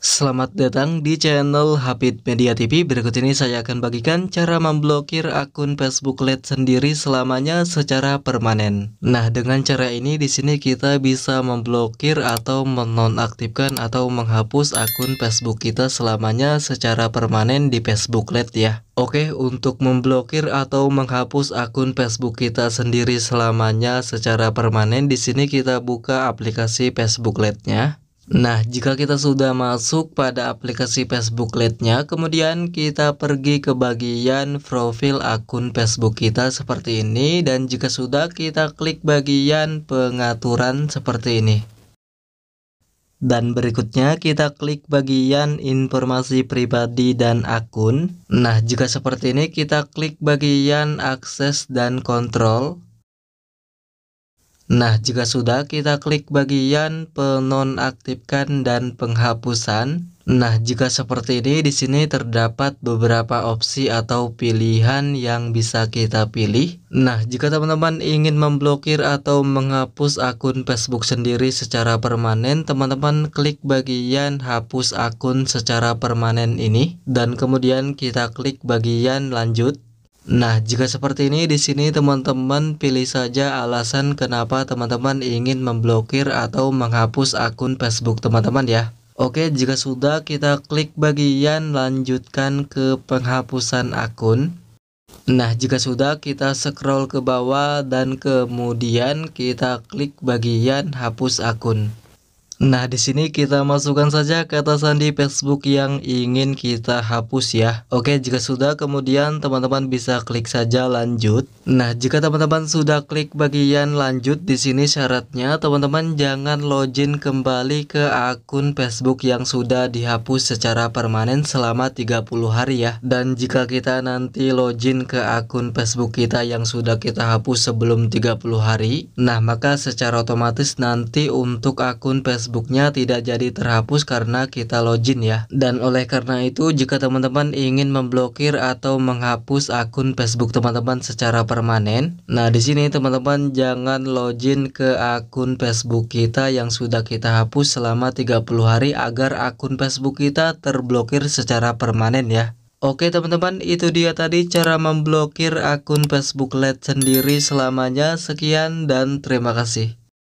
Selamat datang di channel Habit Media TV Berikut ini saya akan bagikan cara memblokir akun Facebook Lite sendiri selamanya secara permanen Nah dengan cara ini di sini kita bisa memblokir atau menonaktifkan atau menghapus akun Facebook kita selamanya secara permanen di Facebook Lite ya Oke, untuk memblokir atau menghapus akun Facebook kita sendiri selamanya secara permanen, di sini kita buka aplikasi Facebook Lite nya Nah, jika kita sudah masuk pada aplikasi Facebook Lite-nya, kemudian kita pergi ke bagian profil akun Facebook kita seperti ini dan jika sudah kita klik bagian pengaturan seperti ini. Dan berikutnya kita klik bagian informasi pribadi dan akun. Nah, jika seperti ini kita klik bagian akses dan kontrol. Nah, jika sudah kita klik bagian penonaktifkan dan penghapusan. Nah, jika seperti ini di sini terdapat beberapa opsi atau pilihan yang bisa kita pilih. Nah, jika teman-teman ingin memblokir atau menghapus akun Facebook sendiri secara permanen, teman-teman klik bagian hapus akun secara permanen ini dan kemudian kita klik bagian lanjut. Nah, jika seperti ini di sini teman-teman pilih saja alasan kenapa teman-teman ingin memblokir atau menghapus akun Facebook teman-teman ya. Oke, jika sudah kita klik bagian lanjutkan ke penghapusan akun. Nah, jika sudah kita scroll ke bawah dan kemudian kita klik bagian hapus akun. Nah, di sini kita masukkan saja kata sandi Facebook yang ingin kita hapus ya. Oke, jika sudah kemudian teman-teman bisa klik saja lanjut. Nah, jika teman-teman sudah klik bagian lanjut di sini syaratnya teman-teman jangan login kembali ke akun Facebook yang sudah dihapus secara permanen selama 30 hari ya. Dan jika kita nanti login ke akun Facebook kita yang sudah kita hapus sebelum 30 hari, nah maka secara otomatis nanti untuk akun Facebook Facebooknya tidak jadi terhapus karena kita login ya. Dan oleh karena itu jika teman-teman ingin memblokir atau menghapus akun Facebook teman-teman secara permanen, nah di sini teman-teman jangan login ke akun Facebook kita yang sudah kita hapus selama 30 hari agar akun Facebook kita terblokir secara permanen ya. Oke teman-teman, itu dia tadi cara memblokir akun Facebook Lite sendiri selamanya. Sekian dan terima kasih.